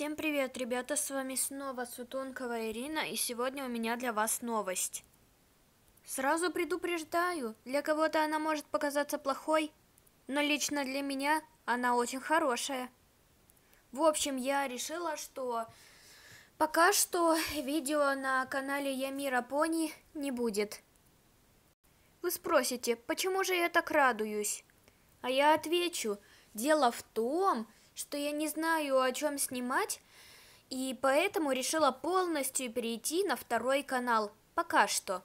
Всем привет, ребята, с вами снова Сутункова Ирина, и сегодня у меня для вас новость. Сразу предупреждаю, для кого-то она может показаться плохой, но лично для меня она очень хорошая. В общем, я решила, что пока что видео на канале Ямира Пони не будет. Вы спросите, почему же я так радуюсь? А я отвечу, дело в том, что что я не знаю, о чем снимать, и поэтому решила полностью перейти на второй канал. Пока что.